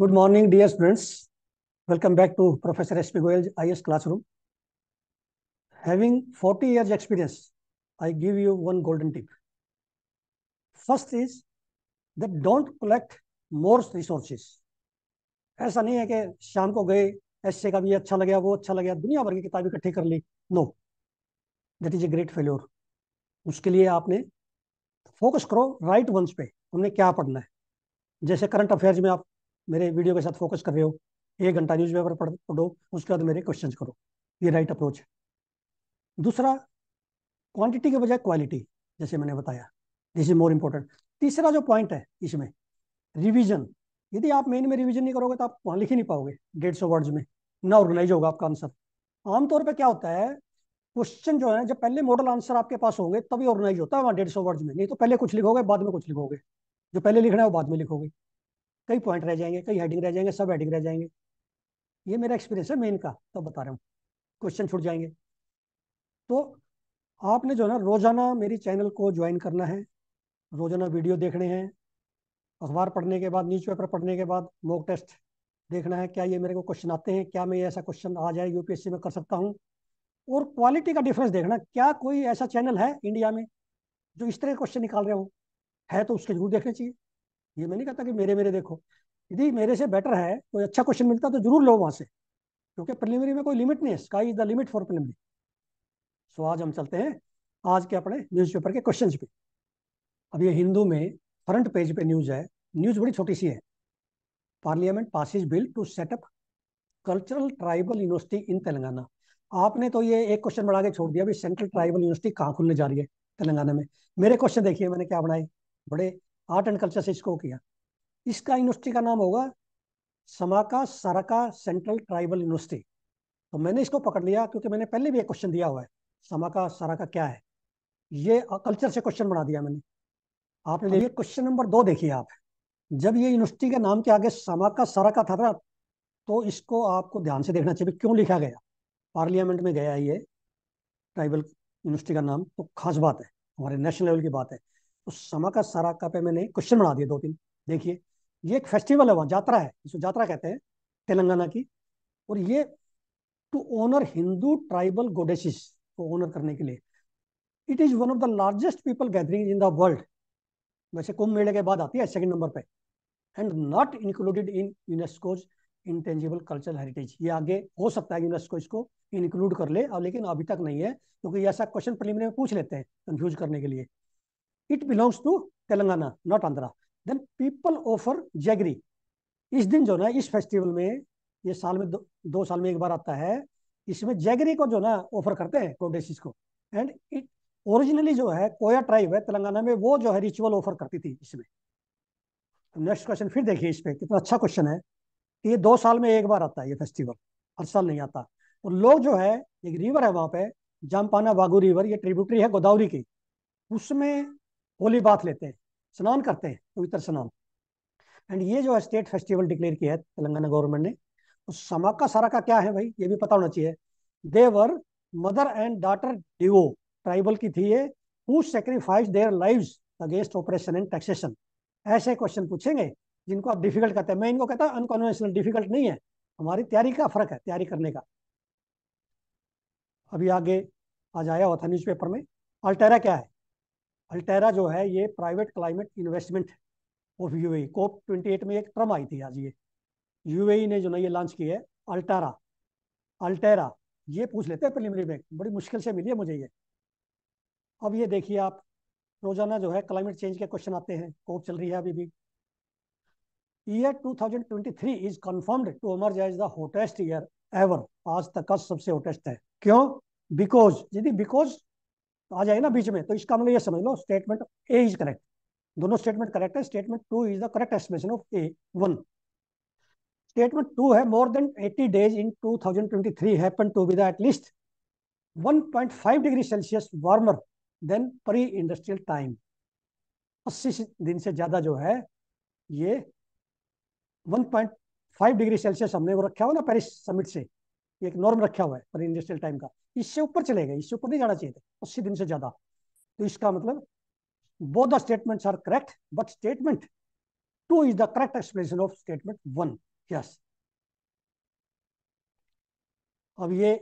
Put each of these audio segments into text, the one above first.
Good morning, dear students. Welcome back to Professor S.P. Goyal's IS classroom. Having 40 years experience, I give you one golden tip. First is that don't collect more resources. ऐसा नहीं है कि शाम को गए ऐसे का भी अच्छा लग गया वो अच्छा लग गया दुनिया भर की किताबें इकट्ठी कर ली no that is a great failure उसके लिए आपने फोकस करो राइट वंस पे हमने क्या पढ़ना है जैसे करंट अफेयर्स में आप मेरे वीडियो के साथ फोकस कर रहे हो एक घंटा न्यूज पेपर पढ़ो उसके बाद मेरे क्वेश्चन करो ये राइट अप्रोच है दूसरा क्वांटिटी के बजाय क्वालिटी जैसे मैंने बताया दिस इज मोर इम्पोर्टेंट तीसरा जो पॉइंट है इसमें रिविजन यदि आप मेन में रिविजन नहीं करोगे तो आप वहाँ लिख ही नहीं पाओगे डेढ़ सौ वर्ड्स में ना ऑर्गेनाइज होगा आपका आंसर आमतौर पर क्या होता है क्वेश्चन जो है जब पहले मॉडल आंसर आपके पास होंगे तभी ऑर्गेनाइज होता है वहाँ डेढ़ सौ वर्ड्स में नहीं तो पहले कुछ लिखोगे बाद में कुछ लिखोगे जो पहले लिखना है वो बाद में लिखोगे कई पॉइंट रह जाएंगे कई हेडिंग रह जाएंगे सब हेडिंग रह जाएंगे ये मेरा एक्सपीरियंस है मेन का तो बता रहा हूँ क्वेश्चन छूट जाएंगे तो आपने जो है ना रोज़ाना मेरी चैनल को ज्वाइन करना है रोज़ाना वीडियो देखने हैं अखबार पढ़ने के बाद न्यूज़पेपर पढ़ने के बाद मॉक टेस्ट देखना है क्या ये मेरे को क्वेश्चन आते हैं क्या मैं ऐसा क्वेश्चन आ जाए यूपीएससी में कर सकता हूँ और क्वालिटी का डिफरेंस देखना क्या कोई ऐसा चैनल है इंडिया में जो इस तरह के क्वेश्चन निकाल रहे हो है तो उसके जरूर देखने चाहिए ये मैं नहीं कहता कि मेरे मेरे देखो यदि मेरे से बेटर है कोई अच्छा क्वेश्चन मिलता तो जरूर लो वहां से क्योंकि प्रिलिमिनरी में कोई लिमिट नहीं है sky is the limit for preliminary so आज हम चलते हैं आज के अपने न्यूज पेपर के क्वेश्चन पे अब ये हिंदू में फ्रंट पेज पे न्यूज़ है न्यूज़ बड़ी छोटी सी है parliament passes bill to set up cultural tribal university in Telangana आपने तो ये एक क्वेश्चन बढ़ा के छोड़ दिया अभी सेंट्रल ट्राइबल यूनिवर्सिटी कहाँ खुलने जा रही है तेलंगाना में मेरे क्वेश्चन देखिए मैंने क्या बनाए बड़े आर्ट एंड कल्चर से इसको किया इसका यूनिवर्सिटी का नाम होगा समाका सरका सेंट्रल ट्राइबल यूनिवर्सिटी तो मैंने इसको पकड़ लिया क्योंकि मैंने पहले भी एक क्वेश्चन दिया हुआ है समाका सारका क्या है ये कल्चर से क्वेश्चन बना दिया मैंने आपने देखिए क्वेश्चन नंबर दो देखिए आप जब ये यूनिवर्सिटी के नाम के आगे समाका सारका था ना तो इसको आपको ध्यान से देखना चाहिए क्यों लिखा गया पार्लियामेंट में गया ये ट्राइबल यूनिवर्सिटी का नाम तो खास बात है हमारे नेशनल लेवल की बात है तो समा का सारा का पे मैंने क्वेश्चन बना दिया दो तीन देखिए ये एक फेस्टिवल है वहाँ जात्रा है जिसको जात्रा कहते हैं तेलंगाना की और ये to honour Hindu tribal goddesses को ऑनर करने के लिए it is one of the largest people gathering in the world वैसे कुंभ मेले के बाद आती है सेकंड नंबर पे and not included in UNESCO's intangible cultural heritage ये आगे हो सकता है यूनेस्को इसको इंक्लूड कर ले लेकिन अभी तक नहीं है क्योंकि तो ऐसा क्वेश्चन प्रिलिमिनरी में पूछ लेते हैं कंफ्यूज करने के लिए it belongs to Telangana not Andhra. Then people offer jaggery इस दिन जो ना इस फेस्टिवल में ये साल में दो, दो साल में एक बार आता है इसमें जैगरी को जो ना ऑफर करते हैं गोडेसिस को एंड इट ओरिजिनली जो है कोया ट्राइब है तेलंगाना में वो जो है रिचुअल ऑफर करती थी इसमें नेक्स्ट क्वेश्चन फिर देखिए इस पर कितना अच्छा क्वेश्चन है ये दो साल में एक बार आता है ये फेस्टिवल हर साल नहीं आता और लोग जो है एक रिवर है वहाँ पे जामपाना वागू रिवर ये ट्रिब्यूटरी है गोदावरी की उसमें होली बात लेते हैं स्नान करते हैं पवित्र स्नान एंड ये जो है स्टेट फेस्टिवल डिक्लेयर किया है तेलंगाना गवर्नमेंट ने उस समा का सारा का क्या है भाई ये भी पता होना चाहिए their mother and daughter duo tribal की थी ये sacrifice their life against oppression and taxation ऐसे क्वेश्चन पूछेंगे जिनको आप डिफिकल्ट कहते हैं मैं इनको कहता हूँ अनकॉन्वेंशनल डिफिकल्ट नहीं है हमारी तैयारी का फर्क है तैयारी करने का अभी आगे आज आया हुआ था पेपर में अल्टेरा क्या है अल्टेरा जो है ये private climate investment of UAE COP 28 में एक ट्रम आई थी आज ये यूएई e ने जो ना ये लॉन्च की है अल्टेरा अल्टेरा ये पूछ लेते हैं प्रिलिमिनरी में बड़ी मुश्किल से मिली है मुझे ये अब ये देखिए आप रोजाना जो है क्लाइमेट चेंज के क्वेश्चन आते हैं कोप चल रही है अभी भी year 2023 is confirmed to emerge as the hottest year ever आज तक का सबसे होटेस्ट है क्यों बिकॉज यदि बिकॉज तो आ जाए ना बीच में तो इसका मतलब ये समझ लो स्टेटमेंट ए इज करेक्ट दोनों स्टेटमेंट करेक्ट है statement two is the correct estimation of A one statement two है more than 80 days in 2023 happen to be the at least 1.5 degree Celsius warmer than pre industrial time 80 दिन से ज़्यादा जो है ये 1.5 degree Celsius हमने वो रखा हुआ ना पेरिस समिट से एक नॉर्म रखा हुआ है प्री इंडस्ट्रियल टाइम का इससे ऊपर चले गए इससे ऊपर नहीं जाना चाहिए था अस्सी दिन से ज्यादा तो इसका मतलब both the statement are correct but statement two is the correct explanation of statement one yes अब ये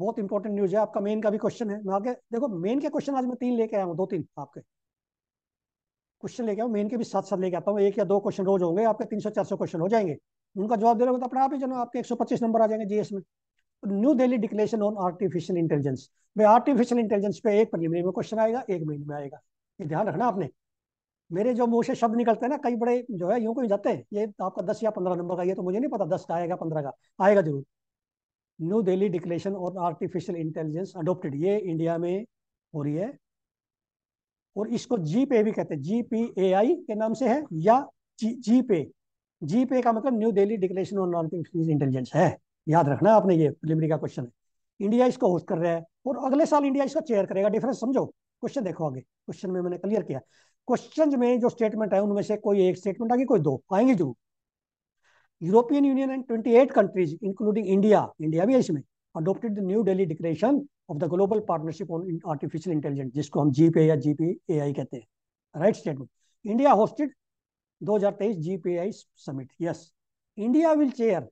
बहुत इंपॉर्टेंट न्यूज है आपका मेन का भी क्वेश्चन है मैं आगे देखो मेन के क्वेश्चन आज मैं तीन लेके आया हूँ दो तीन आपके क्वेश्चन लेके आऊँ मेन के भी साथ साथ लेके आता हूँ एक या दो क्वेश्चन रोज होंगे आपके तीन सौ चार सौ क्वेश्चन हो जाएंगे उनका जवाब दे रहे हो तो अपने आप ही जो आपके एक सौ पच्चीस नंबर आ जाएंगे जीएस में New Delhi declaration on artificial intelligence भाई आर्टिफिशियल इंटेलिजेंस पे एक प्रिलिमिनरी में क्वेश्चन आएगा एक महीने में आएगा ये ध्यान रखना आपने मेरे जो मुंह से शब्द निकलते हैं ना कई बड़े जो है यूं को जाते हैं ये तो आपका दस या पंद्रह नंबर का ये तो मुझे नहीं पता दस का आएगा पंद्रह का आएगा जरूर New Delhi declaration on artificial intelligence adopted ये इंडिया में हो रही है और इसको जी पे भी कहते हैं जी पी ए आई के नाम से है या जी, जीपे पे जी पे का मतलब New Delhi declaration on artificial intelligence है याद रखना आपने ये प्रिलिमरी का क्वेश्चन है इंडिया इसको होस्ट कर रहा है और अगले साल इंडिया इसका चेयर करेगा डिफरेंस समझो क्वेश्चन देखो आगे क्वेश्चन में मैंने क्लियर किया क्वेश्चन में जो स्टेटमेंट है उनमें से कोई एक स्टेटमेंट आगे कोई दो आएंगे जरूर European Union and twenty eight countries including India India भी है इसमें adopted the New Delhi declaration of the global partnership on artificial Intelligence, जिसको हम जीपे या जीपी ए कहते हैं right statement India hosted 2023 GPAI summit yes India will chair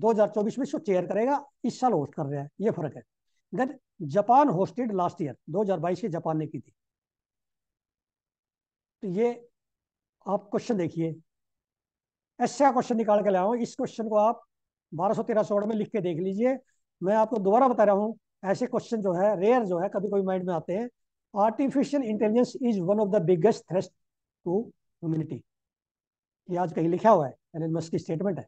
2024 में इसको चेयर करेगा इस साल होस्ट कर रहा है ये फर्क है then Japan hosted last year 2022 के जापान ने की थी तो ये आप क्वेश्चन देखिए ऐसा क्वेश्चन निकाल के लाया हूँ इस क्वेश्चन को आप बारह सौ तेरह सौ में लिख के देख लीजिए मैं आपको दोबारा बता रहा हूँ ऐसे क्वेश्चन जो है रेयर जो है कभी कभी माइंड में आते हैं artificial intelligence is one of the biggest threats to humanity ये आज कहीं लिखा हुआ है एन मस्क की स्टेटमेंट है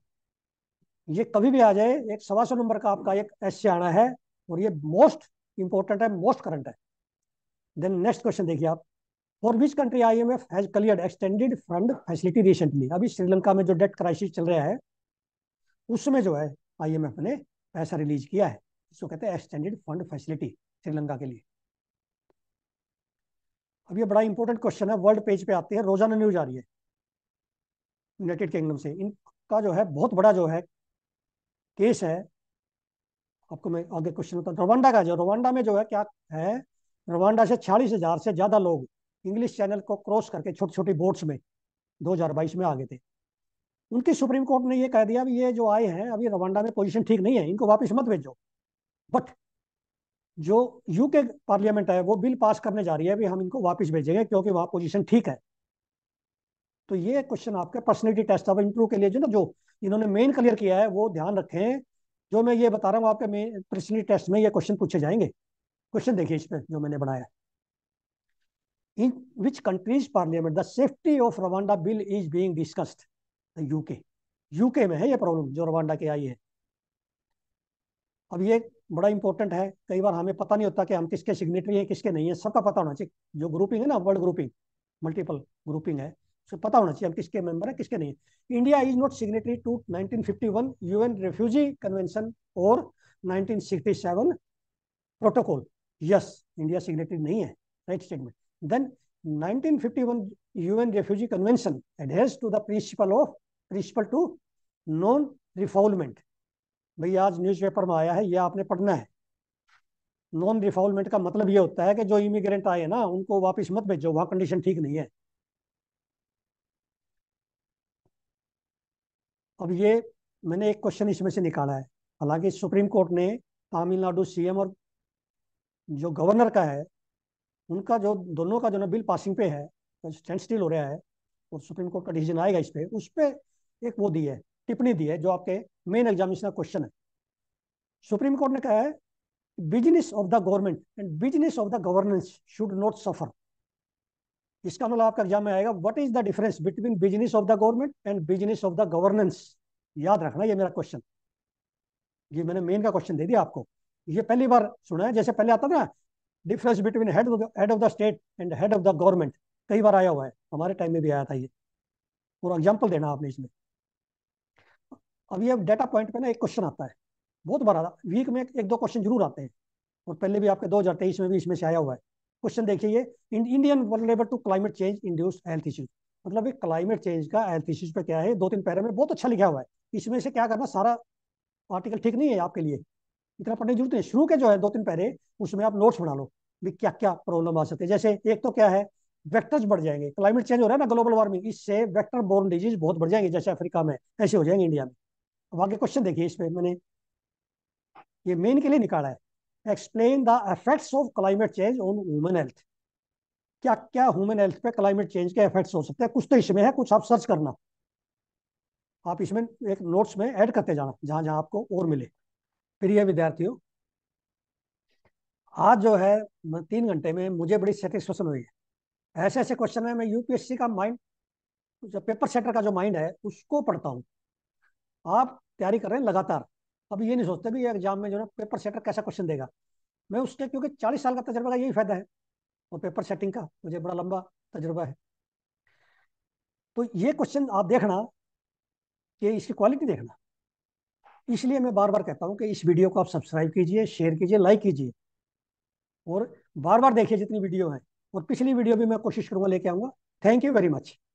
ये कभी भी आ जाए एक सवा सौ नंबर का आपका एक एस आना है और ये मोस्ट इंपॉर्टेंट है मोस्ट करंट है देन नेक्स्ट क्वेश्चन देखिए आप for which country I M F has clear extended fund facility recently अभी श्रीलंका में जो डेट क्राइसिस चल रहा है उसमें जो है आई एम एफ ने पैसा रिलीज किया है इसको कहते हैं एक्सटेंडेड फंड फैसिलिटी श्रीलंका के लिए अब ये बड़ा इंपॉर्टेंट क्वेश्चन है वर्ल्ड पेज पे आते हैं रोजाना न्यूज आ रही है यूनाइटेड किंगडम से इनका जो है बहुत बड़ा जो है केस है आपको मैं आगे क्वेश्चन बताऊँ रवांडा का जो रवांडा में जो है क्या है रवांडा से छियालीस हजार से ज्यादा लोग इंग्लिश चैनल को क्रॉस करके छोटी छोटी बोट्स में 2022 में आ गए थे उनकी सुप्रीम कोर्ट ने ये कह दिया ये जो आए हैं अभी रवांडा में पोजिशन ठीक नहीं है इनको वापिस मत भेजो बट जो यूके पार्लियामेंट है वो बिल पास करने जा रही है भी हम इनको वापस भेजेंगे क्योंकि वहाँ पोजिशन ठीक है तो ये क्वेश्चन आपके पर्सनैलिटी टेस्ट ऑफ इंटरव्यू के लिए जो ना जो इन्होंने मेन क्लियर किया है वो ध्यान रखें जो मैं ये बता रहा हूँ आपके मेन पर्सनैलिटी टेस्ट में ये क्वेश्चन पूछे जाएंगे क्वेश्चन देखिए इस पर जो मैंने बनाया in which countries parliament the safety of Rwanda bill is being discussed the UK UK में है ये प्रॉब्लम जो रवांडा की आई है अब ये बड़ा इंपॉर्टेंट है कई बार हमें पता नहीं होता कि हम किसके सिग्नेटरी हैं किसके नहीं है सबका पता होना चाहिए जो ग्रुपिंग है ना वर्ल्ड ग्रुपिंग मल्टीपल ग्रुपिंग है उसको पता होना चाहिए हम किसके मेंबर है किसके नहीं है India is not signatory to 1951 UN refugee convention और 1967 प्रोटोकॉल यस इंडिया सिग्नेटरी नहीं है right statement then 1951 UN refugee convention adheres to the principle of principle to non refoulement भाई आज न्यूज़पेपर में आया है यह आपने पढ़ना है नॉन रिफाउलमेंट का मतलब ये होता है कि जो इमिग्रेंट आए ना उनको वापस मत भेजो वहाँ कंडीशन ठीक नहीं है अब ये मैंने एक क्वेश्चन इसमें से निकाला है हालांकि सुप्रीम कोर्ट ने तमिलनाडु सीएम और जो गवर्नर का है उनका जो दोनों का जो ना बिल पासिंग पे है स्टैंड तो स्टिल हो रहा है और सुप्रीम कोर्ट का डिसीजन आएगा इस पर उस पर एक वो दी है टिप्पणी दी है जो आपके मेन एग्जामिनेशन का क्वेश्चन है सुप्रीम कोर्ट ने कहा है business of the government and business of the governance should not suffer इसका मतलब आपका एग्जाम में आएगा what is the difference between business of the government and business of the governance याद रखना ये मेरा क्वेश्चन ये मैंने मेन का क्वेश्चन दे दिया आपको ये पहली बार सुना है जैसे पहले आता ना difference between head of the state and head of the government कई बार आया हुआ है हमारे टाइम में भी आया था ये और एग्जाम्पल देना आपने इसमें अब ये डेटा पॉइंट पे ना एक क्वेश्चन आता है बहुत बार आता है वीक में एक दो क्वेश्चन जरूर आते हैं और पहले भी आपके दो हजार तेईस में भी इसमें से आया हुआ है क्वेश्चन देखिए Indian labour to climate change induced health issues मतलब ये क्लाइमेट चेंज का हेल्थ इश्यूज पे क्या है दो तीन पैरा में बहुत अच्छा लिखा हुआ है इसमें से क्या करना सारा आर्टिकल ठीक नहीं है आपके लिए इतना पढ़ने की जरूरत नहीं शुरू के जो है दो तीन पैरे उसमें आप नोट्स बना लो भी क्या क्या प्रॉब्लम आ सकते हैं जैसे एक तो क्या है वेक्टर्स बढ़ जाएंगे क्लाइमेट चेंज हो रहा है ना ग्लोबल वार्मिंग इससे वेक्टर बोर्न डिजीज बहुत बढ़ जाएंगे जैसे अफ्रीका में ऐसे हो जाएंगे इंडिया में अब आगे क्वेश्चन देखिए इसमें मैंने ये मेन के लिए निकाला है explain the effects of climate change on human health क्या क्या ह्यूमन हेल्थ पे क्लाइमेट चेंज के इफेक्ट्स हो सकते हैं कुछ तो इसमें है कुछ आप सर्च करना आप इसमें एक नोट्स में ऐड करते जाना जहां जहां आपको और मिले प्रिय विद्यार्थियों आज जो है तीन घंटे में मुझे बड़ी सेटिस्फेक्शन हुई है ऐसे ऐसे क्वेश्चन है मैं यूपीएससी का माइंड जो पेपर सेटर का जो माइंड है उसको पढ़ता हूँ आप तैयारी कर रहे हैं लगातार अब ये नहीं सोचते भी एग्जाम में जो है पेपर सेटर कैसा क्वेश्चन देगा मैं उसके क्योंकि चालीस साल का तजर्बा का यही फायदा है और पेपर सेटिंग का मुझे बड़ा लंबा तजुर्बा है तो ये क्वेश्चन आप देखना कि इसकी क्वालिटी देखना इसलिए मैं बार बार कहता हूँ कि इस वीडियो को आप सब्सक्राइब कीजिए शेयर कीजिए लाइक कीजिए और बार बार देखिए जितनी वीडियो है और पिछली वीडियो भी मैं कोशिश करूँगा लेके आऊँगा थैंक यू वेरी मच